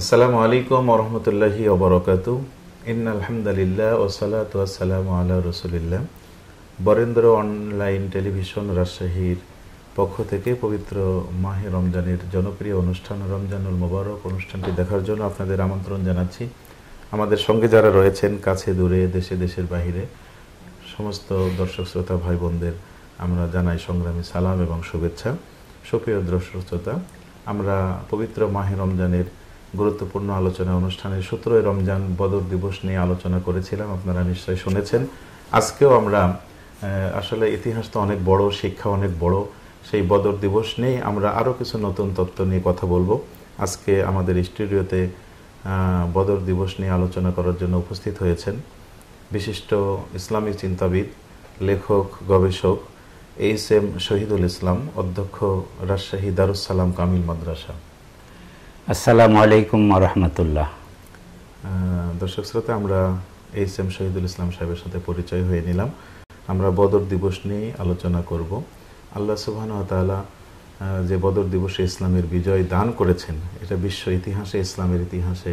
আসসালামু আলাইকুম ওরহমতুল্লাহি ওবরকাত ইন আলহামদুলিল্লাহ ওসালাত আসসালামু আল্লাহ রসুলিল্লাহ বরেন্দ্র অনলাইন টেলিভিশন রাজশাহীর পক্ষ থেকে পবিত্র মাহে রমজানের জনপ্রিয় অনুষ্ঠান রমজানুল মোবারক অনুষ্ঠানটি দেখার জন্য আপনাদের আমন্ত্রণ জানাচ্ছি আমাদের সঙ্গে যারা রয়েছেন কাছে দূরে দেশে দেশের বাহিরে সমস্ত দর্শক শ্রোতা ভাই বোনদের আমরা জানাই সংগ্রামী সালাম এবং শুভেচ্ছা সুপ্রিয় দর্শক শ্রোতা আমরা পবিত্র মাহে রমজানের গুরুত্বপূর্ণ আলোচনা অনুষ্ঠানে সতেরোই রমজান বদর দিবস নিয়ে আলোচনা করেছিলাম আপনারা নিশ্চয়ই শুনেছেন আজকেও আমরা আসলে ইতিহাস তো অনেক বড় শিক্ষা অনেক বড় সেই বদর দিবস নিয়ে আমরা আরও কিছু নতুন তত্ত্ব নিয়ে কথা বলবো আজকে আমাদের স্টুডিওতে বদর দিবস নিয়ে আলোচনা করার জন্য উপস্থিত হয়েছেন বিশিষ্ট ইসলামী চিন্তাবিদ লেখক গবেষক এইচ এম শহীদুল ইসলাম অধ্যক্ষ রাজশাহী দারুসালাম কামিল মাদ্রাসা আসসালামু আলাইকুম রহমতুল্লাহ দর্শক শ্রোতা আমরা এইচ এম শহীদুল ইসলাম সাহেবের সাথে পরিচয় হয়ে নিলাম আমরা বদর দিবস নিয়ে আলোচনা করব আল্লাহ সুবাহতালা যে বদর দিবসে ইসলামের বিজয় দান করেছেন এটা বিশ্ব ইতিহাসে ইসলামের ইতিহাসে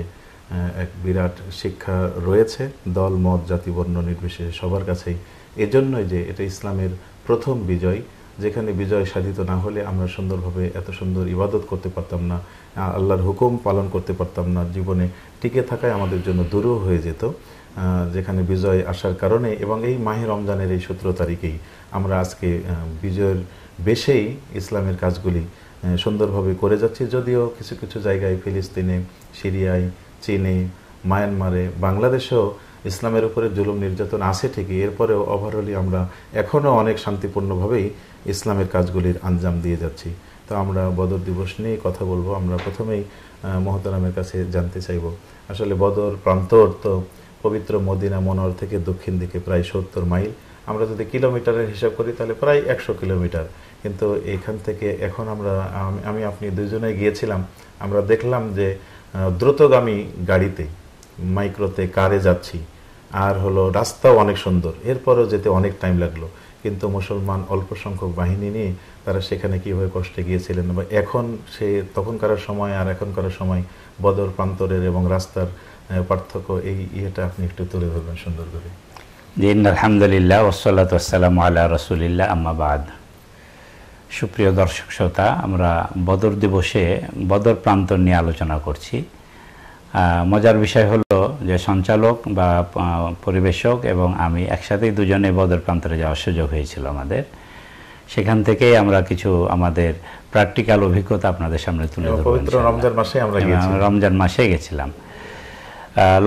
এক বিরাট শিক্ষা রয়েছে দল মত জাতিবর্ণ নির্বিশেষে সবার কাছেই এজন্যই যে এটা ইসলামের প্রথম বিজয় যেখানে বিজয় সাধিত না হলে আমরা সুন্দরভাবে এত সুন্দর ইবাদত করতে পারতাম না আল্লাহর হুকুম পালন করতে পারতাম না জীবনে টিকে থাকায় আমাদের জন্য দূরও হয়ে যেত যেখানে বিজয় আসার কারণে এবং এই মাহে রমজানের এই সতেরো তারিখেই আমরা আজকে বিজয়ের বেশেই ইসলামের কাজগুলি সুন্দরভাবে করে যাচ্ছি যদিও কিছু কিছু জায়গায় ফিলিস্তিনে সিরিয়ায় চীনে মায়ানমারে বাংলাদেশেও ইসলামের উপরে জুলুম নির্যাতন আছে ঠিকই এরপরেও ওভারঅলি আমরা এখনও অনেক শান্তিপূর্ণভাবেই ইসলামের কাজগুলির আঞ্জাম দিয়ে যাচ্ছি তো আমরা বদর দিবস নিয়ে কথা বলবো আমরা প্রথমেই মহতারামের কাছে জানতে চাইব আসলে বদর প্রান্তর তো পবিত্র মদিনা মনোর থেকে দক্ষিণ দিকে প্রায় সত্তর মাইল আমরা যদি কিলোমিটারের হিসাব করি তাহলে প্রায় একশো কিলোমিটার কিন্তু এখান থেকে এখন আমরা আমি আপনি দুজনে গিয়েছিলাম আমরা দেখলাম যে দ্রুতগামী গাড়িতে মাইক্রোতে কারে যাচ্ছি আর হলো রাস্তাও অনেক সুন্দর এরপরেও যেতে অনেক টাইম লাগলো কিন্তু মুসলমান অল্প সংখ্যক বাহিনী নিয়ে তারা সেখানে কীভাবে কষ্টে গিয়েছিলেন বা এখন সে তখনকার সময় আর এখনকার সময় বদর প্রান্তরের এবং রাস্তার পার্থক্য এই ইয়েটা আপনি একটু তুলে ধরবেন সুন্দর করে দিন আলহামদুলিল্লাহ ওসলাত আল্লাহ রসুলিল্লাহ আম্মাবাদ সুপ্রিয় দর্শক শ্রোতা আমরা বদর দিবসে বদর প্রান্তর নিয়ে আলোচনা করছি মজার বিষয় হলো যে সঞ্চালক বা পরিবেশক এবং আমি একসাথেই দুজনে বদর প্রান্তরে যাওয়ার সুযোগ হয়েছিল আমাদের সেখান থেকেই আমরা কিছু আমাদের প্র্যাকটিক্যাল অভিজ্ঞতা আপনাদের সামনে তুলে পবিত্র রমজান মাসে আমরা হ্যাঁ, রমজান মাসে গেছিলাম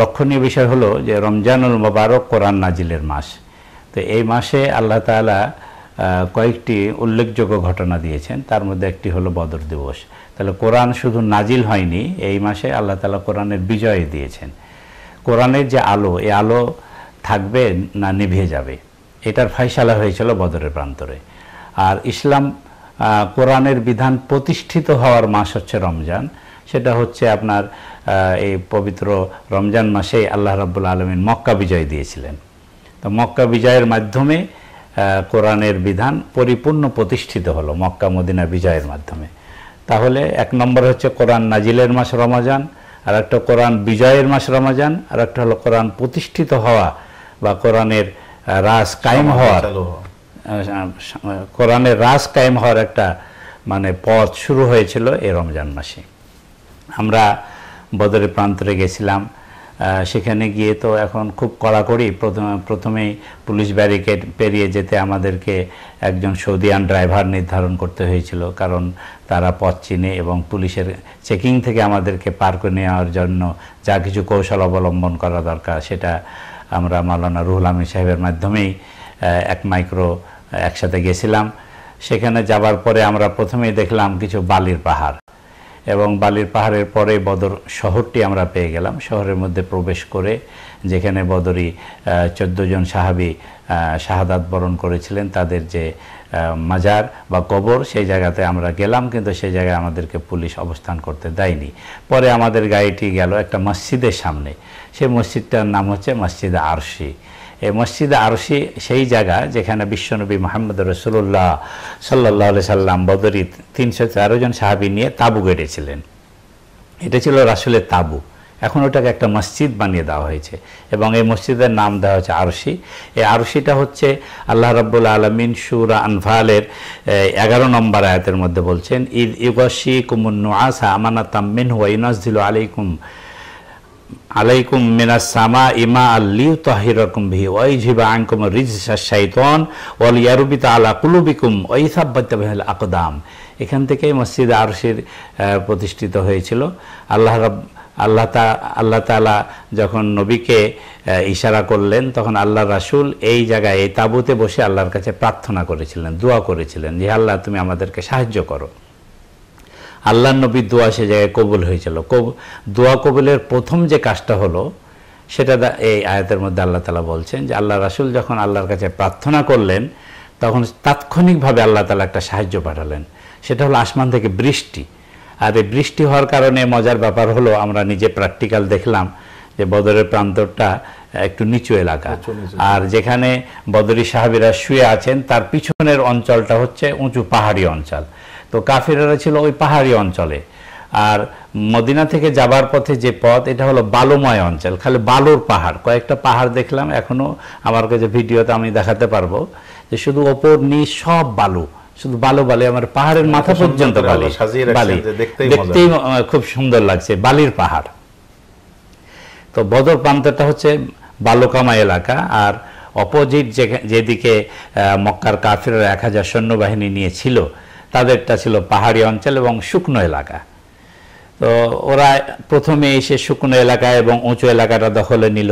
লক্ষণীয় বিষয় হলো যে রমজানুল মোবারক কোরআন নাজিলের মাস তো এই মাসে আল্লাহ তালা কয়েকটি উল্লেখযোগ্য ঘটনা দিয়েছেন তার মধ্যে একটি হলো বদর দিবস তাহলে কোরআন শুধু নাজিল হয়নি এই মাসে আল্লাহ তালা কোরআনের বিজয় দিয়েছেন কোরআনের যে আলো এ আলো থাকবে না নিভিয়ে যাবে এটার ফাইসালা হয়েছিল বদরের প্রান্তরে আর ইসলাম কোরআনের বিধান প্রতিষ্ঠিত হওয়ার মাস হচ্ছে রমজান সেটা হচ্ছে আপনার এই পবিত্র রমজান মাসে আল্লাহ রাবুল আলমিন মক্কা বিজয় দিয়েছিলেন তো মক্কা বিজয়ের মাধ্যমে কোরআনের বিধান পরিপূর্ণ প্রতিষ্ঠিত হলো মক্কা মদিনা বিজয়ের মাধ্যমে তাহলে এক নম্বর হচ্ছে কোরআন নাজিলের মাস রমাজান আর একটা কোরআন বিজয়ের মাস রমাজান আর একটা হলো কোরআন প্রতিষ্ঠিত হওয়া বা কোরআনের রাস কায়েম হওয়ার কোরআনের রাস কায়েম হওয়ার একটা মানে পথ শুরু হয়েছিল এই রমজান মাসে আমরা বদরের প্রান্তরে গেছিলাম সেখানে গিয়ে তো এখন খুব কড়াকড়ি প্রথমে প্রথমেই পুলিশ ব্যারিকেড পেরিয়ে যেতে আমাদেরকে একজন সৌদিয়ান ড্রাইভার নির্ধারণ করতে হয়েছিল কারণ তারা পথ চিনে এবং পুলিশের চেকিং থেকে আমাদেরকে পার করে নেওয়ার জন্য যা কিছু কৌশল অবলম্বন করা দরকার সেটা আমরা মালানা রুহুল আমিন সাহেবের মাধ্যমেই এক মাইক্রো একসাথে গেছিলাম সেখানে যাবার পরে আমরা প্রথমেই দেখলাম কিছু বালির পাহাড় এবং বালির পাহাড়ের পরে বদর শহরটি আমরা পেয়ে গেলাম শহরের মধ্যে প্রবেশ করে যেখানে বদরি চোদ্দো জন সাহাবি শাহাদাত বরণ করেছিলেন তাদের যে মাজার বা কবর সেই জায়গাতে আমরা গেলাম কিন্তু সেই জায়গায় আমাদেরকে পুলিশ অবস্থান করতে দেয়নি পরে আমাদের গাড়িটি গেল একটা মসজিদের সামনে সেই মসজিদটার নাম হচ্ছে মসজিদ আরশি এ মসজিদ আরশি সেই জায়গা যেখানে বিশ্বনবী মোহাম্মদ রসুল্লাহ সাল্লাহ সাল্লাম বদরি তিনশো তেরো জন সাহাবি নিয়ে তাবু গেড়েছিলেন এটা ছিল রাসুলের তাবু এখন ওটাকে একটা মসজিদ বানিয়ে দেওয়া হয়েছে এবং এই মসজিদের নাম দেওয়া হয়েছে আরশি এই আরশিটা হচ্ছে আল্লাহ রব্বুল আলমিন সুর আনফালের এগারো নম্বর আয়াতের মধ্যে বলছেন ঈদ ইউগশি কুমুন আসা আমানা তাম্মিন হুয়া ইনাস দিল আলাইকুম আলাইকুম মিনা সামা ইমা আল্লিউ তাহিরকুম ভি ওই ঝিবা আঙ্কুম রিজিসা শাইতন ওয়াল ইয়ারুবিতা আলা কুলুবিকুম ওই সাব্বাত্তাবাহিল আকদাম এখান থেকে মসজিদ আরশির প্রতিষ্ঠিত হয়েছিল আল্লাহ রব আল্লাহ তা আল্লাহ তালা যখন নবীকে ইশারা করলেন তখন আল্লাহ রাসুল এই জায়গায় এই তাবুতে বসে আল্লাহর কাছে প্রার্থনা করেছিলেন দোয়া করেছিলেন যে আল্লাহ তুমি আমাদেরকে সাহায্য করো আল্লাহ নবীর দোয়া সে জায়গায় কবুল হয়েছিল দোয়া কবুলের প্রথম যে কাজটা হলো সেটা এই আয়াতের মধ্যে আল্লাহ তালা বলছেন যে আল্লাহ রাসুল যখন আল্লাহর কাছে প্রার্থনা করলেন তখন তাৎক্ষণিকভাবে আল্লাহ তালা একটা সাহায্য পাঠালেন সেটা হলো আসমান থেকে বৃষ্টি আর এই বৃষ্টি হওয়ার কারণে মজার ব্যাপার হলো আমরা নিজে প্র্যাকটিক্যাল দেখলাম যে বদরের প্রান্তরটা একটু নিচু এলাকা আর যেখানে বদরি সাহাবিরা শুয়ে আছেন তার পিছনের অঞ্চলটা হচ্ছে উঁচু পাহাড়ি অঞ্চল তো কাফিরারা ছিল ওই পাহাড়ি অঞ্চলে আর মদিনা থেকে যাবার পথে যে পথ এটা হলো বালুময় অঞ্চল খালি বালুর পাহাড় কয়েকটা পাহাড় দেখলাম এখনও আমার কাছে ভিডিওতে আমি দেখাতে পারবো যে শুধু ওপর নিচ সব বালু শুধু বালু বালি আমার পাহাড়ের মাথা পর্যন্ত বালি বালি দেখতেই খুব সুন্দর লাগছে বালির পাহাড় তো বদর প্রান্তটা হচ্ছে বালুকামা এলাকা আর অপোজিট যেদিকে মক্কার কাফিরের এক হাজার সৈন্যবাহিনী নিয়েছিল তাদেরটা ছিল পাহাড়ি অঞ্চল এবং শুকনো এলাকা তো ওরা প্রথমে এসে শুকনো এলাকা এবং উঁচু এলাকাটা দখলে নিল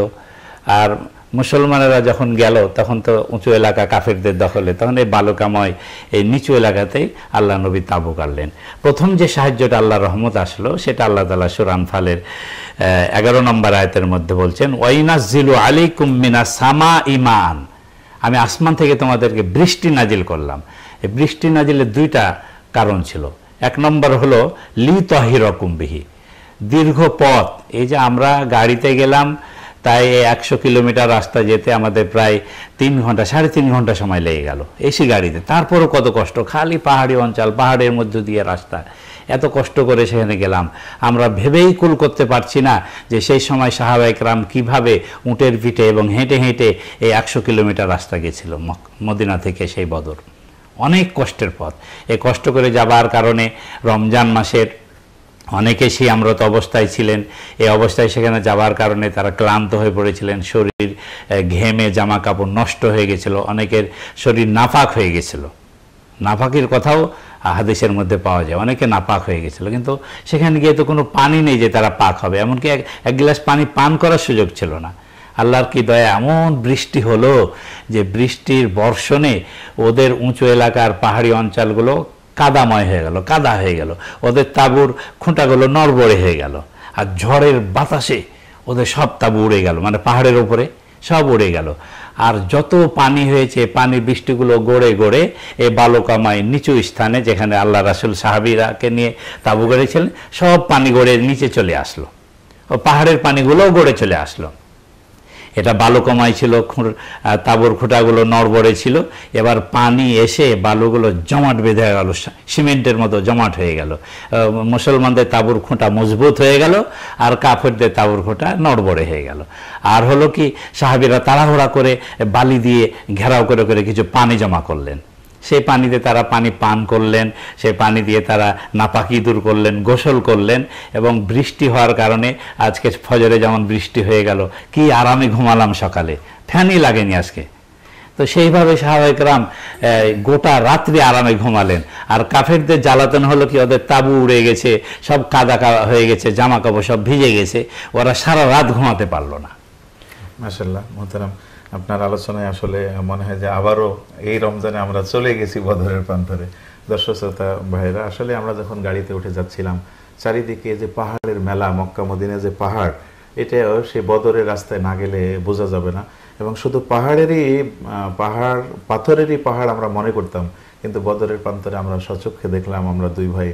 আর মুসলমানেরা যখন গেল তখন তো উঁচু এলাকা কাফেরদের দখলে তখন এই বালুকাময় এই নিচু এলাকাতেই আল্লাহ নবী তাঁবু কাড়লেন প্রথম যে সাহায্যটা আল্লাহ রহমত আসলো সেটা আল্লাহ তালা সুরান ফালের এগারো নম্বর আয়তের মধ্যে বলছেন ওয়াইনাস জিলু আলী কুম্মিনা সামা ইমান আমি আসমান থেকে তোমাদেরকে বৃষ্টি নাজিল করলাম বৃষ্টি নাজিলের দুইটা কারণ ছিল এক নম্বর হলো লি বিহি দীর্ঘ পথ এই যে আমরা গাড়িতে গেলাম তাই একশো কিলোমিটার রাস্তা যেতে আমাদের প্রায় তিন ঘন্টা সাড়ে তিন ঘন্টা সময় লেগে গেল এসি গাড়িতে তারপরও কত কষ্ট খালি পাহাড়ি অঞ্চল পাহাড়ের মধ্য দিয়ে রাস্তা এত কষ্ট করে সেখানে গেলাম আমরা ভেবেই কুল করতে পারছি না যে সেই সময় সাহাবাইকরাম কিভাবে উঁটের পিঠে এবং হেঁটে হেঁটে এই একশো কিলোমিটার রাস্তা গেছিল মদিনা থেকে সেই বদর অনেক কষ্টের পথ এ কষ্ট করে যাবার কারণে রমজান মাসের অনেকে সেই অবস্থায় ছিলেন এই অবস্থায় সেখানে যাওয়ার কারণে তারা ক্লান্ত হয়ে পড়েছিলেন শরীর ঘেমে জামা কাপড় নষ্ট হয়ে গেছিল অনেকের শরীর নাফাক হয়ে গেছিল নাফাকের কথাও হাদিসের মধ্যে পাওয়া যায় অনেকে নাপাক হয়ে গেছিল কিন্তু সেখানে গিয়ে তো কোনো পানি নেই যে তারা পাক হবে এমনকি এক গ্লাস পানি পান করার সুযোগ ছিল না আল্লাহর কি দয়া এমন বৃষ্টি হলো যে বৃষ্টির বর্ষণে ওদের উঁচু এলাকার পাহাড়ি অঞ্চলগুলো কাদাময় হয়ে গেল কাদা হয়ে গেল ওদের তাঁবুর খুঁটাগুলো নড়বড়ে হয়ে গেল আর ঝড়ের বাতাসে ওদের সব তাঁবু উড়ে গেল মানে পাহাড়ের ওপরে সব উড়ে গেল আর যত পানি হয়েছে পানি বৃষ্টিগুলো গড়ে গড়ে এ বালুকামায় নিচু স্থানে যেখানে আল্লাহ রাসুল সাহাবিরাকে নিয়ে তাঁবু গড়েছিলেন সব পানি গড়ে নিচে চলে আসলো ও পাহাড়ের পানিগুলোও গড়ে চলে আসলো এটা কমাই ছিল তাবর খুঁটাগুলো নড়বড়ে ছিল এবার পানি এসে বালুগুলো জমাট বেঁধে গেল সিমেন্টের মতো জমাট হয়ে গেল মুসলমানদের তাবুর খুঁটা মজবুত হয়ে গেল আর কাফেরদের তাবুর খুঁটা নড়বড়ে হয়ে গেল আর হলো কি সাহাবিরা তাড়াহুড়া করে বালি দিয়ে ঘেরাও করে করে কিছু পানি জমা করলেন সেই পানিতে তারা পানি পান করলেন সেই পানি দিয়ে তারা নাপাকি দূর করলেন গোসল করলেন এবং বৃষ্টি হওয়ার কারণে আজকে ফজরে যেমন বৃষ্টি হয়ে গেল কি আরামে ঘুমালাম সকালে ফ্যানই লাগেনি আজকে তো সেইভাবে সাহাবাহিকরাম গোটা রাত্রি আরামে ঘুমালেন আর কাফেরদের জ্বালাতন হলো কি ওদের তাবু উড়ে গেছে সব কাদা হয়ে গেছে জামা কাপড় সব ভিজে গেছে ওরা সারা রাত ঘুমাতে পারলো না মাসাল্লাহ মোহতারাম আপনার আলোচনায় আসলে মনে হয় যে আবারও এই রমজানে আমরা চলে গেছি বদরের প্রান্তরে দর্শক শ্রোতা ভাইরা আসলে আমরা যখন গাড়িতে উঠে যাচ্ছিলাম চারিদিকে যে পাহাড়ের মেলা মক্কা মদিনে যে পাহাড় এটাও সে বদরের রাস্তায় না গেলে বোঝা যাবে না এবং শুধু পাহাড়েরই পাহাড় পাথরেরই পাহাড় আমরা মনে করতাম কিন্তু বদরের প্রান্তরে আমরা সচক্ষে দেখলাম আমরা দুই ভাই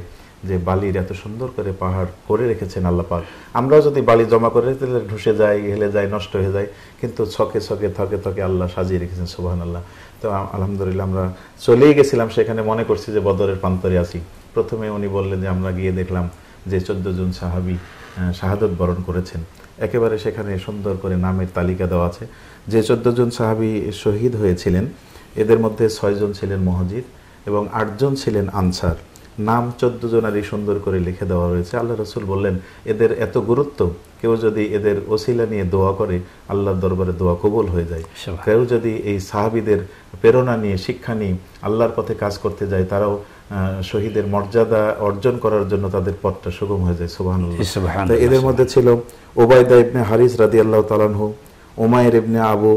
যে বালির এত সুন্দর করে পাহাড় করে রেখেছেন আল্লাপাক আমরাও যদি বালি জমা করে তাহলে ঢুসে যায় হেলে যায় নষ্ট হয়ে যায় কিন্তু ছকে ছকে থকে থকে আল্লাহ সাজিয়ে রেখেছেন সুবাহান আল্লাহ তো আলহামদুলিল্লাহ আমরা চলেই গেছিলাম সেখানে মনে করছি যে বদরের প্রান্তরে আছি প্রথমে উনি বললেন যে আমরা গিয়ে দেখলাম যে চোদ্দ জন সাহাবি শাহাদত বরণ করেছেন একেবারে সেখানে সুন্দর করে নামের তালিকা দেওয়া আছে যে চোদ্দ জন সাহাবি শহীদ হয়েছিলেন এদের মধ্যে ছয়জন ছিলেন মহাজির এবং আটজন ছিলেন আনসার নাম চোদ্দ জনারই সুন্দর করে লিখে দেওয়া রয়েছে আল্লাহ রসুল বললেন এদের এত গুরুত্ব কেউ যদি এদের ওসিলা নিয়ে দোয়া করে আল্লাহর দরবারে দোয়া কবুল হয়ে যায় কেউ যদি এই সাহাবিদের প্রেরণা নিয়ে শিক্ষা নিয়ে আল্লাহর পথে কাজ করতে যায় তারাও শহীদের মর্যাদা অর্জন করার জন্য তাদের পথটা সুগম হয়ে যায় সুবাহ এদের মধ্যে ছিল ওবায়দা ইবনে হারিস রাদি আল্লাহ তালানহু ওমায়ের ইবনে আবু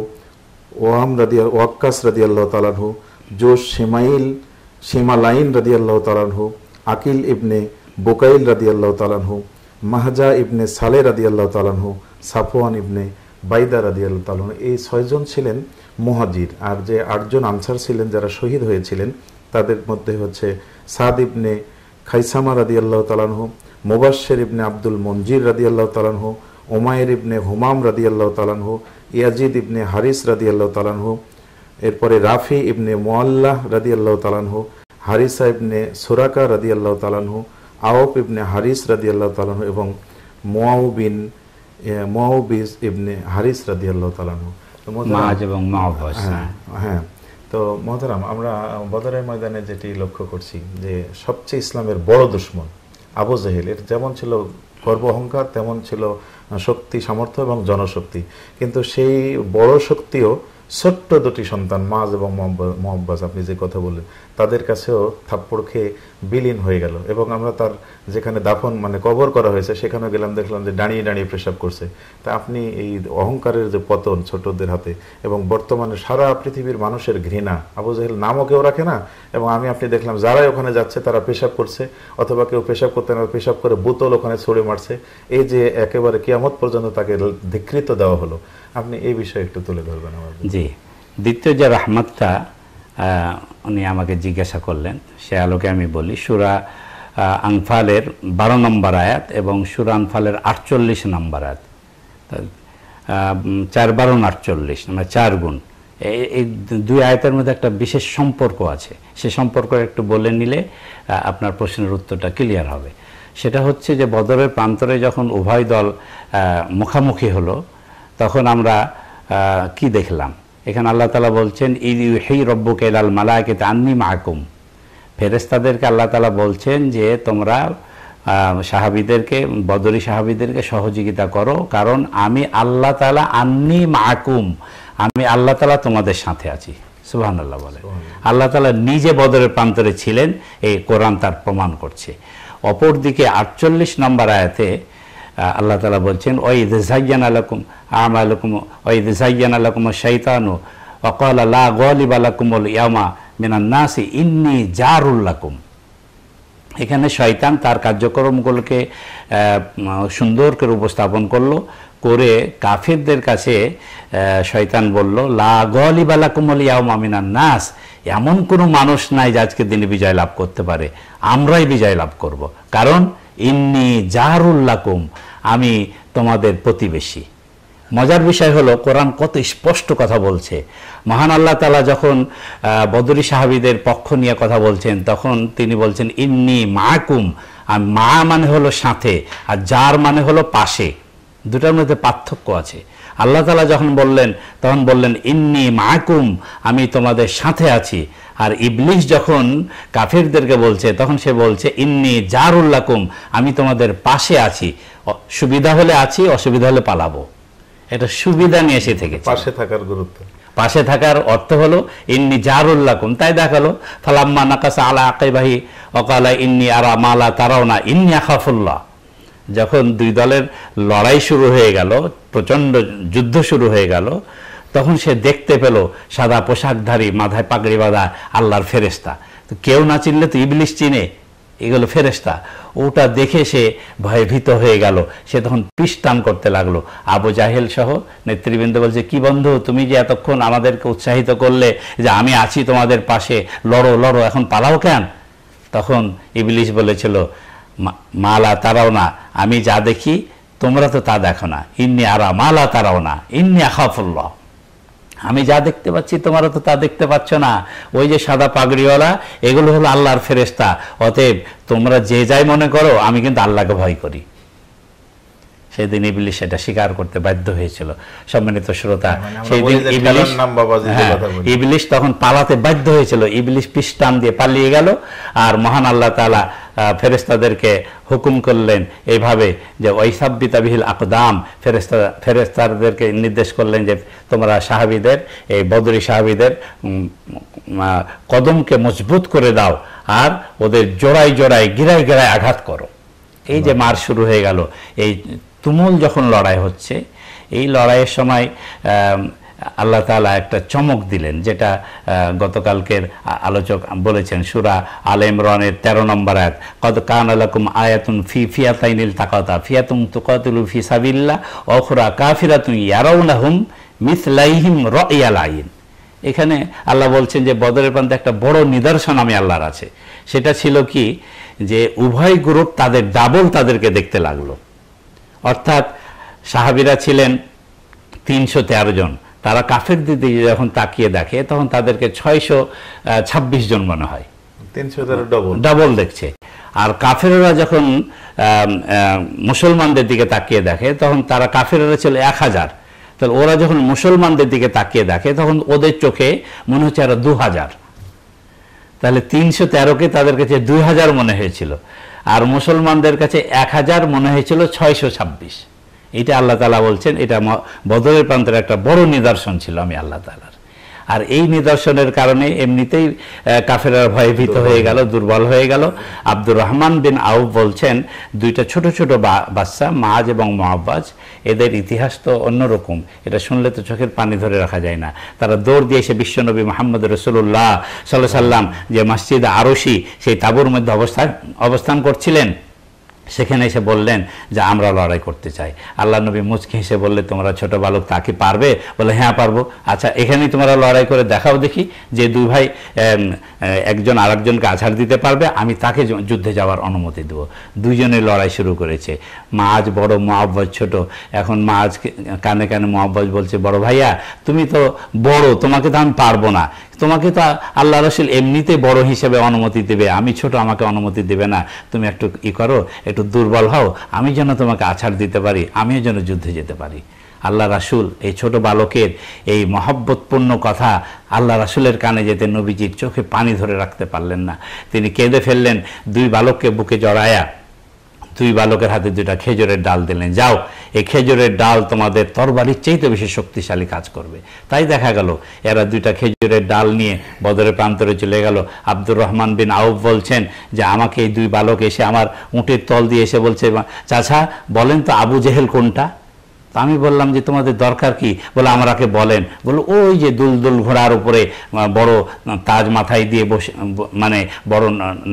ওয়াম রাদি ওয়াক্কাস রাদি আল্লাহ তালানহু জোশ সেমাইল সীমা লাইন রাদিয়াল্লাহ তালানহু আকিল ইবনে বোকাইল রাদিয়াল্লাহ তালানহু মাহাজা ইবনে সালে রাদিয়াল্লাহ তালানহু সাফওয়ান ইবনে বাইদা আল্লাহ তালানহু এই ছয়জন ছিলেন মহাজির আর যে আটজন আনসার ছিলেন যারা শহীদ হয়েছিলেন তাদের মধ্যে হচ্ছে সাদ ইবনে খাইসামা রাদিয়াল্লাহ তালানহু মোবাশ্বের ইবনে আব্দুল মঞ্জির রাদিয়াল্লাহ তালানহু ওমায়ের ইবনে হুমাম রাদিয়াল্লাহ তালানহু ইয়াজিদ ইবনে হারিস রাদিয়াল্লাহ তালানহু এরপরে রাফি ইবনে মোয়াল্লাহ রাদি আল্লাহ তালানহু হারিসা ইবনে সুরাকা রাদি আল্লাহ তালানহু আওফ ইবনে হারিস রাদি আল্লাহ তালানহু এবং মোয়াউবিন মোয়াউবিস ইবনে হারিস রাদি আল্লাহ তালানহু হ্যাঁ তো মহতারাম আমরা বদরের ময়দানে যেটি লক্ষ্য করছি যে সবচেয়ে ইসলামের বড় দুশ্মন আবু জাহিল এর যেমন ছিল গর্ব অহংকার তেমন ছিল শক্তি সামর্থ্য এবং জনশক্তি কিন্তু সেই বড় শক্তিও ছোট্ট দুটি সন্তান মাজ এবং মোহাম্মাজ আপনি যে কথা বললেন তাদের কাছেও থাপ্পড় খেয়ে বিলীন হয়ে গেল এবং আমরা তার যেখানে দাফন মানে কবর করা হয়েছে সেখানে গেলাম দেখলাম যে দাঁড়িয়ে দাঁড়িয়ে পেশাব করছে তা আপনি এই অহংকারের যে পতন ছোটদের হাতে এবং বর্তমানে সারা পৃথিবীর মানুষের ঘৃণা আবু জাহেল নামও কেউ রাখে না এবং আমি আপনি দেখলাম যারাই ওখানে যাচ্ছে তারা পেশাব করছে অথবা কেউ পেশাব করতে না পেশাব করে বোতল ওখানে ছড়ে মারছে এই যে একেবারে কিয়ামত পর্যন্ত তাকে ধিকৃত দেওয়া হলো আপনি এই বিষয়ে একটু তুলে ধরবেন আমার জি জি দ্বিতীয় যে রাহমাতটা উনি আমাকে জিজ্ঞাসা করলেন সে আলোকে আমি বলি সুরা আংফালের বারো নম্বর আয়াত এবং সুরা আংফালের আটচল্লিশ নম্বর আয়াত চার বারো আটচল্লিশ মানে চার গুণ এই দুই আয়তের মধ্যে একটা বিশেষ সম্পর্ক আছে সে সম্পর্ক একটু বলে নিলে আপনার প্রশ্নের উত্তরটা ক্লিয়ার হবে সেটা হচ্ছে যে বদরের প্রান্তরে যখন উভয় দল মুখামুখি হলো তখন আমরা কি দেখলাম এখানে আল্লাহ তালা বলছেন ইদ ইউ হেই রব্বকে লাল মালাকে তান্নি মাহকুম ফেরেস্তাদেরকে আল্লাহ তালা বলছেন যে তোমরা সাহাবিদেরকে বদরি সাহাবিদেরকে সহযোগিতা করো কারণ আমি আল্লাহ তালা আন্নি মাহকুম আমি আল্লাহ তালা তোমাদের সাথে আছি সুহান আল্লাহ বলে আল্লাহ তালা নিজে বদরের প্রান্তরে ছিলেন এই কোরআন তার প্রমাণ করছে অপরদিকে আটচল্লিশ নম্বর আয়াতে আল্লাহ তালা বলছেন ওই দেসাইয়ান আলকুম আম আলকুম ওই দেসাইয়ান আলকুম শৈতানু অকল আল্লাহ গলিব আলাকুমল ইয়ামা মিনান্নাসি ইন্নি জারুল্লাকুম এখানে শয়তান তার কার্যক্রমগুলোকে সুন্দর করে উপস্থাপন করলো করে কাফিরদের কাছে শয়তান বলল লা গলিবালা কুমল ইয়াও মামিনার নাস এমন কোনো মানুষ নাই যে আজকে দিনে বিজয় লাভ করতে পারে আমরাই বিজয় লাভ করব কারণ ইন্নি জাহারুল্লাকুম আমি তোমাদের প্রতিবেশী মজার বিষয় হলো কোরআন কত স্পষ্ট কথা বলছে মহান আল্লাহ তালা যখন বদরি সাহাবিদের পক্ষ নিয়ে কথা বলছেন তখন তিনি বলছেন ইন্নি মাকুম আর মা মানে হলো সাথে আর যার মানে হলো পাশে দুটার মধ্যে পার্থক্য আছে আল্লাহ তালা যখন বললেন তখন বললেন ইন্নি মাকুম আমি তোমাদের সাথে আছি আর ইবলিশ যখন কাফিরদেরকে বলছে তখন সে বলছে ইন্নি জারুল্লাকুম আমি তোমাদের পাশে আছি সুবিধা হলে আছি অসুবিধা হলে পালাবো এটা সুবিধা নিয়ে এসে থেকে পাশে থাকার গুরুত্ব পাশে থাকার অর্থ হলো ইন্নি জারুল্লাকুম তাই দেখালো ফালাম্মা নাকাসা আলা আকাইবাহী অকালা ইন্নি আরা মালা তারাও না ইন্নি আখাফুল্লাহ যখন দুই দলের লড়াই শুরু হয়ে গেল প্রচণ্ড যুদ্ধ শুরু হয়ে গেল তখন সে দেখতে পেল সাদা পোশাকধারী মাথায় পাগড়ি বাঁধা আল্লাহর ফেরেস্তা তো কেউ না চিনলে তো ইবলিশ চিনে এগুলো ফেরেস্তা ওটা দেখে সে ভয়ভীত হয়ে গেল সে তখন পিস্টান করতে লাগলো আবু জাহেল সহ নেতৃবৃন্দ বলছে কি বন্ধু তুমি যে এতক্ষণ আমাদেরকে উৎসাহিত করলে যে আমি আছি তোমাদের পাশে লড়ো লড়ো এখন পালাও কেন তখন ইবলিশ বলেছিল মালা তারাও না আমি যা দেখি তোমরা তো তা দেখো না ইন্নি আরা মালা তারাও না ইন্নি আখাফুল্লাহ আমি যা দেখতে পাচ্ছি তোমরা তো তা দেখতে পাচ্ছ না ওই যে সাদা পাগড়িওয়ালা এগুলো হলো আল্লাহর ফেরেস্তা অতএব তোমরা যে যাই মনে করো আমি কিন্তু আল্লাহকে ভয় করি সেদিন ইবলিশ সেটা স্বীকার করতে বাধ্য হয়েছিল সম্মানিত শ্রোতা মানে সেদিন ইবলিশ হ্যাঁ, ইবলিশ তখন পালাতে বাধ্য হয়েছিল ইবলিশ পিস্টান দিয়ে পালিয়ে গেল আর মহান আল্লাহ তালা ফেরেস্তাদেরকে হুকুম করলেন এইভাবে যে বিতাবিহিল আকদাম ফেরেস্তা ফেরেস্তাদেরকে নির্দেশ করলেন যে তোমরা সাহাবিদের এই বদরি সাহাবিদের কদমকে মজবুত করে দাও আর ওদের জোড়ায় জোড়ায় গিরায় গিরায় আঘাত করো এই যে মার শুরু হয়ে গেল এই তুমুল যখন লড়াই হচ্ছে এই লড়াইয়ের সময় আল্লাহ তালা একটা চমক দিলেন যেটা গতকালকের আলোচক বলেছেন সুরা আল ইমরানের তেরো নম্বর এক কত কান আলকুম আয়াতুন ফি ফিয়াতাইনিল তাকাতা ফিয়াতুম তুকাতুলু ফি সাবিল্লা অখরা কাফিরাতুন ইয়ারাউনাহুম মিসলাইহিম রয়াল আইন এখানে আল্লাহ বলছেন যে বদরের প্রান্তে একটা বড় নিদর্শন আমি আল্লাহর আছে সেটা ছিল কি যে উভয় গ্রুপ তাদের ডাবল তাদেরকে দেখতে লাগলো অর্থাৎ সাহাবিরা ছিলেন তিনশো জন তারা কাফের দিকে যখন তাকিয়ে দেখে তখন তাদেরকে ছয়শো ছাব্বিশ জন মনে হয় তিনশো ডবল ডবল দেখছে আর কাফেররা যখন মুসলমানদের দিকে তাকিয়ে দেখে তখন তারা কাফেরেরা ছিল এক হাজার তাহলে ওরা যখন মুসলমানদের দিকে তাকিয়ে দেখে তখন ওদের চোখে মনে হচ্ছে আরো দু হাজার তাহলে তিনশো তেরোকে তাদের কাছে দুই হাজার মনে হয়েছিল আর মুসলমানদের কাছে এক হাজার মনে হয়েছিল ছয়শো ছাব্বিশ এটা আল্লাহ তালা বলছেন এটা বদরের প্রান্তের একটা বড় নিদর্শন ছিল আমি আল্লাহ তালার আর এই নিদর্শনের কারণে এমনিতেই কাফেরার ভয়ভীত হয়ে গেল দুর্বল হয়ে গেল আব্দুর রহমান বিন আউ বলছেন দুইটা ছোট ছোট বাচ্চা মাজ এবং মহাব্বাজ এদের ইতিহাস তো অন্যরকম এটা শুনলে তো চোখের পানি ধরে রাখা যায় না তারা দৌড় দিয়ে এসে বিশ্বনবী মোহাম্মদ রসুল্লাহ সাল্লাহ সাল্লাম যে মসজিদ আরশি সেই তাবুর মধ্যে অবস্থান অবস্থান করছিলেন সেখানে এসে বললেন যে আমরা লড়াই করতে চাই আল্লাহ নবী মুচকি হেসে বললে তোমরা ছোট বালক তাকে পারবে বলে হ্যাঁ পারবো আচ্ছা এখানেই তোমরা লড়াই করে দেখাও দেখি যে দুই ভাই একজন আরেকজনকে আছাড় দিতে পারবে আমি তাকে যুদ্ধে যাওয়ার অনুমতি দেবো দুইজনে লড়াই শুরু করেছে মাছ বড় মহাব্বত ছোট এখন মাছ কানে কানে মহাব্বত বলছে বড় ভাইয়া তুমি তো বড় তোমাকে তো আমি পারবো না তোমাকে তো আল্লাহ রসুল এমনিতে বড় হিসেবে অনুমতি দেবে আমি ছোট আমাকে অনুমতি দেবে না তুমি একটু ই করো একটু দুর্বল হও আমি যেন তোমাকে আছাড় দিতে পারি আমিও যেন যুদ্ধে যেতে পারি আল্লাহ রাসুল এই ছোট বালকের এই মহব্বতপূর্ণ কথা আল্লাহ রাসুলের কানে যেতে নবীজির চোখে পানি ধরে রাখতে পারলেন না তিনি কেঁদে ফেললেন দুই বালককে বুকে জড়ায়া দুই বালকের হাতে দুটা খেজুরের ডাল দিলেন যাও এই খেজুরের ডাল তোমাদের তরবারির চাইতে বেশি শক্তিশালী কাজ করবে তাই দেখা গেল এরা দুইটা খেজুরের ডাল নিয়ে বদরের প্রান্তরে চলে গেল আব্দুর রহমান বিন আউব বলছেন যে আমাকে এই দুই বালক এসে আমার উঁটের তল দিয়ে এসে বলছে চাচা বলেন তো আবু জেহেল কোনটা তো আমি বললাম যে তোমাদের দরকার কি বলে আমাকে বলেন বলো ওই যে দুল দুল ঘোড়ার উপরে বড় তাজ মাথায় দিয়ে বসে মানে বড়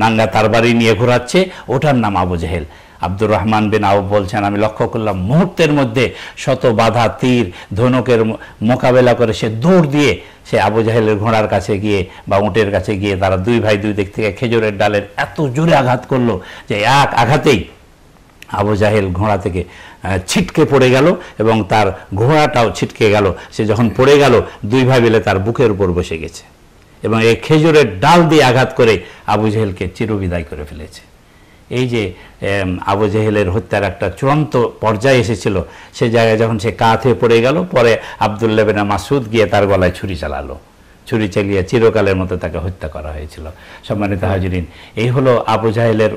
নাঙ্গা তারবারি নিয়ে ঘোরাচ্ছে ওটার নাম আবু জেহেল আব্দুর রহমান বিন আউ বলছেন আমি লক্ষ্য করলাম মুহূর্তের মধ্যে শত বাধা তীর ধনুকের মোকাবেলা করে সে দৌড় দিয়ে সে আবু জাহেলের ঘোড়ার কাছে গিয়ে বা উঁটের কাছে গিয়ে তারা দুই ভাই দুই দিক থেকে খেজুরের ডালের এত জোরে আঘাত করলো যে এক আঘাতেই আবু জাহেল ঘোড়া থেকে ছিটকে পড়ে গেল এবং তার ঘোড়াটাও ছিটকে গেল সে যখন পড়ে গেল দুই ভাই মিলে তার বুকের উপর বসে গেছে এবং এই খেজুরের ডাল দিয়ে আঘাত করে আবু জাহেলকে চিরবিদায় করে ফেলেছে এই যে আবু জাহেলের হত্যার একটা চূড়ান্ত পর্যায়ে এসেছিল সে জায়গায় যখন সে কাত হয়ে পড়ে গেল পরে আবদুল্লাবিনা মাসুদ গিয়ে তার গলায় ছুরি চালালো ছুরি চালিয়ে চিরকালের মতো তাকে হত্যা করা হয়েছিল সম্মানিত হাজরিন এই হলো আবু জাহেলের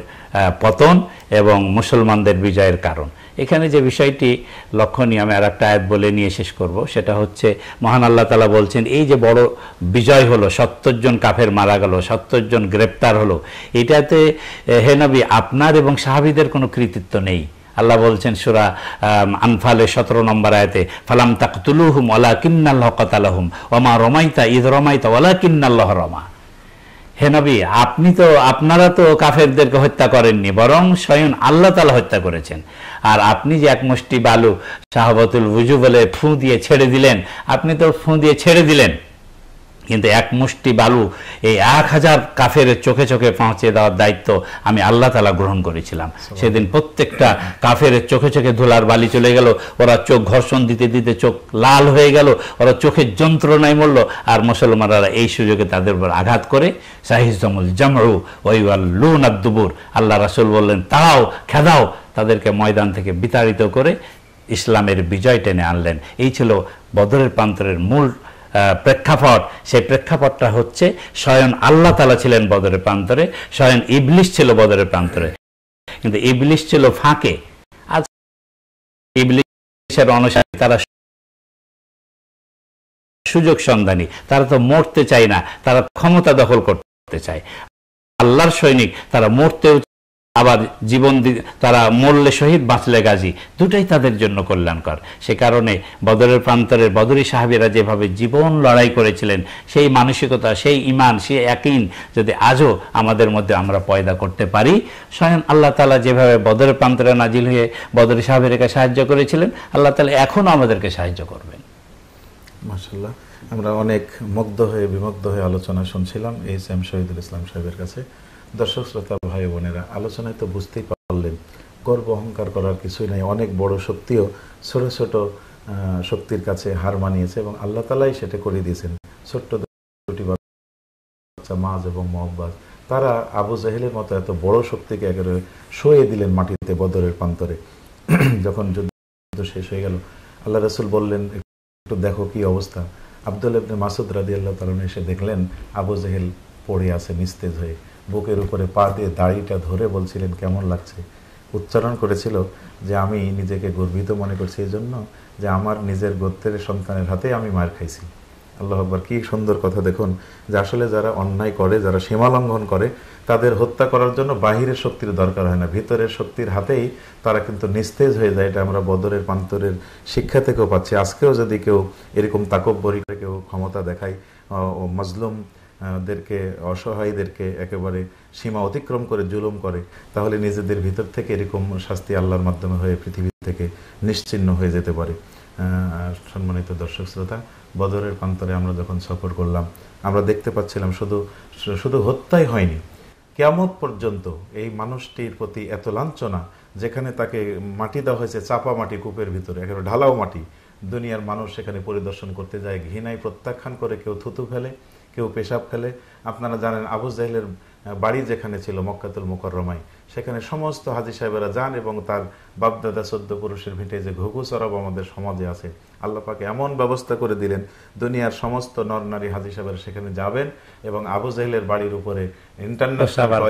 পতন এবং মুসলমানদের বিজয়ের কারণ এখানে যে বিষয়টি লক্ষণীয় আমি আর একটা অ্যাপ বলে নিয়ে শেষ করব সেটা হচ্ছে মহান আল্লাহ তালা বলছেন এই যে বড় বিজয় হলো সত্তর জন কাফের মারা গেল সত্তর জন গ্রেপ্তার হলো এটাতে হেনবি আপনার এবং সাহাবিদের কোনো কৃতিত্ব নেই আল্লাহ বলছেন সুরা আনফালে সতেরো নম্বর আয়তে ফালাম তাকতুলুহুম ওলা কিন্নাল্লাহ কতালাহুম ওমা রমাইতা ঈদ রমাইতা ওলা কিন্নাল্লাহ রমা হেনবি আপনি তো আপনারা তো কাফেরদেরকে হত্যা করেননি বরং স্বয়ং আল্লাহ তালা হত্যা করেছেন আর আপনি যে এক মুষ্টি বালু শাহবতুল বুজু বলে ফুঁ দিয়ে ছেড়ে দিলেন আপনি তো ফুঁ দিয়ে ছেড়ে দিলেন কিন্তু এক মুষ্টি বালু এই এক হাজার কাফের চোখে চোখে পৌঁছে দেওয়ার দায়িত্ব আমি আল্লাহ তালা গ্রহণ করেছিলাম সেদিন প্রত্যেকটা কাফের চোখে চোখে ধুলার বালি চলে গেল ওরা চোখ ঘর্ষণ দিতে দিতে চোখ লাল হয়ে গেল ওরা চোখের যন্ত্রণায় মরল আর মুসলমানরা এই সুযোগে তাদের উপর আঘাত করে শাহিজমুল জামরু ওই লুন আব্দুবুর আল্লাহ রাসুল বললেন তাড়াও খেদাও তাদেরকে ময়দান থেকে বিতাড়িত করে ইসলামের বিজয় টেনে আনলেন এই ছিল বদরের প্রান্তরের মূল প্রেক্ষাপট সেই প্রেক্ষাপটটা হচ্ছে স্বয়ং আল্লাহ তালা ছিলেন বদরের প্রান্তরে স্বয়ং ইবলিশ ছিল বদরের প্রান্তরে কিন্তু ইবলিশ ছিল ফাঁকে আজ ইবলিশের অনুসারী তারা সুযোগ সন্ধানী তারা তো মরতে চায় না তারা ক্ষমতা দখল করতে চায় আল্লাহর সৈনিক তারা মরতেও আবার জীবন তারা মরলে শহীদ বাঁচলে গাজী দুটাই তাদের জন্য কল্যাণকর সে কারণে বদরের প্রান্তরের বদরী সাহাবিরা যেভাবে জীবন লড়াই করেছিলেন সেই মানসিকতা সেই ইমান সেই একইন যদি আজও আমাদের মধ্যে আমরা পয়দা করতে পারি স্বয়ং আল্লাহ তালা যেভাবে বদরের প্রান্তরে নাজিল হয়ে বদরী সাহাবিরাকে সাহায্য করেছিলেন আল্লাহ তালা এখনও আমাদেরকে সাহায্য করবেন মাসাল্লাহ আমরা অনেক মুগ্ধ হয়ে বিমুগ্ধ হয়ে আলোচনা শুনছিলাম এই এম শহীদুল ইসলাম সাহেবের কাছে দর্শক শ্রোতা ভাই বোনেরা আলোচনায় তো বুঝতেই পারলেন গর্ব অহংকার করার কিছুই নাই অনেক বড় শক্তিও ছোট ছোট শক্তির কাছে হার মানিয়েছে এবং আল্লাহ তালাই সেটা করে দিয়েছেন ছোট্ট মাজ এবং মহব্বাজ তারা আবু জাহেলের মতো এত বড় শক্তিকে একেবারে সয়ে দিলেন মাটিতে বদরের প্রান্তরে যখন যুদ্ধ শেষ হয়ে গেল আল্লাহ রসুল বললেন একটু দেখো কি অবস্থা আবদুল ইবনে মাসুদ রাদি আল্লাহ তালন এসে দেখলেন আবু জাহেল পড়ে আছে নিস্তেজ হয়ে বুকের উপরে পা দিয়ে দাড়িটা ধরে বলছিলেন কেমন লাগছে উচ্চারণ করেছিল যে আমি নিজেকে গর্বিত মনে করছি এই জন্য যে আমার নিজের গোত্রের সন্তানের হাতে আমি মার খাইছি আল্লাহ আকবর কী সুন্দর কথা দেখুন যে আসলে যারা অন্যায় করে যারা সীমা লঙ্ঘন করে তাদের হত্যা করার জন্য বাহিরের শক্তির দরকার হয় না ভিতরের শক্তির হাতেই তারা কিন্তু নিস্তেজ হয়ে যায় এটা আমরা বদরের প্রান্তরের শিক্ষা থেকেও পাচ্ছি আজকেও যদি কেউ এরকম তাকব্বরী কেউ ক্ষমতা দেখায় ও মজলুম দেরকে অসহায়ীদেরকে একেবারে সীমা অতিক্রম করে জুলুম করে তাহলে নিজেদের ভিতর থেকে এরকম শাস্তি আল্লাহর মাধ্যমে হয়ে পৃথিবী থেকে নিশ্চিন্ন হয়ে যেতে পারে সম্মানিত দর্শক শ্রোতা বদরের প্রান্তরে আমরা যখন সফর করলাম আমরা দেখতে পাচ্ছিলাম শুধু শুধু হত্যাই হয়নি কেমত পর্যন্ত এই মানুষটির প্রতি এত লাঞ্ছনা যেখানে তাকে মাটি দেওয়া হয়েছে চাপা মাটি কূপের ভিতরে একেবারে ঢালাও মাটি দুনিয়ার মানুষ সেখানে পরিদর্শন করতে যায় ঘৃণায় প্রত্যাখ্যান করে কেউ থুতু ফেলে কেউ পেশাব খেলে আপনারা জানেন আবু জাহেলের বাড়ি যেখানে ছিল মক্কাতুল মোকরমায় সেখানে সমস্ত হাজি সাহেবেরা যান এবং তার বাপদাদা সদ্য পুরুষের ভেটে যে ঘুঘু সরব আমাদের সমাজে আছে আল্লাপাকে এমন ব্যবস্থা করে দিলেন দুনিয়ার সমস্ত নর নারী হাজি সাহেবেরা সেখানে যাবেন এবং আবু জাহেলের বাড়ির উপরে ইন্টারন্যাশনাল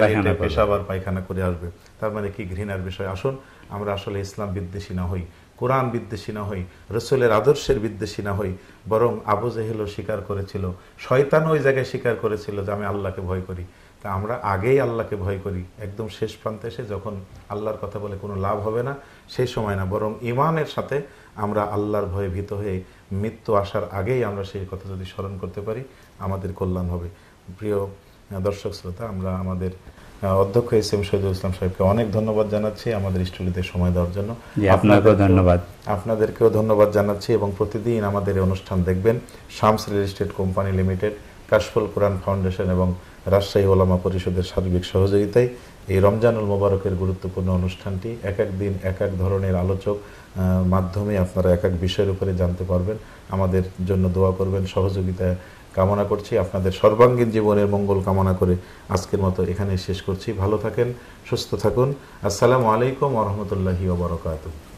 পেশাবার পায়খানা করে আসবে তার মানে কি ঘৃণার বিষয় আসুন আমরা আসলে ইসলাম বিদ্বেষী না হই কোরআন বিদ্বেষী না হই রসুলের আদর্শের বিদ্বেষী না হই বরং আবু জেহেলও স্বীকার করেছিল শয়তান ওই জায়গায় স্বীকার করেছিল যে আমি আল্লাহকে ভয় করি তা আমরা আগেই আল্লাহকে ভয় করি একদম শেষ প্রান্তে এসে যখন আল্লাহর কথা বলে কোনো লাভ হবে না সেই সময় না বরং ইমানের সাথে আমরা আল্লাহর ভয়ে ভীত হয়ে মৃত্যু আসার আগেই আমরা সেই কথা যদি স্মরণ করতে পারি আমাদের কল্যাণ হবে প্রিয় দর্শক শ্রোতা আমরা আমাদের হ্যাঁ, অধ্যক্ষ এস এম শহীদুল ইসলাম সাহেবকে অনেক ধন্যবাদ জানাচ্ছি আমাদের স্টুডিওতে সময় দেওয়ার জন্য আপনাকেও ধন্যবাদ আপনাদেরকেও ধন্যবাদ জানাচ্ছি এবং প্রতিদিন আমাদের অনুষ্ঠান দেখবেন Shams Real Estate Company Limited Kashful Quran foundation এবং রাজশাহী ওলামা পরিষদের সার্বিক সহযোগিতায় এই রমজানুল মোবারকের গুরুত্বপূর্ণ অনুষ্ঠানটি এক এক দিন এক এক ধরনের আলোচক মাধ্যমে আপনারা এক এক বিষয়ের উপরে জানতে পারবেন আমাদের জন্য দোয়া করবেন সহযোগিতা কামনা করছি আপনাদের সর্বাঙ্গীন জীবনের মঙ্গল কামনা করে আজকের মতো এখানে শেষ করছি ভালো থাকেন সুস্থ থাকুন আসসালামু আলাইকুম রহমতুল্লাহি ওবরকাতুহ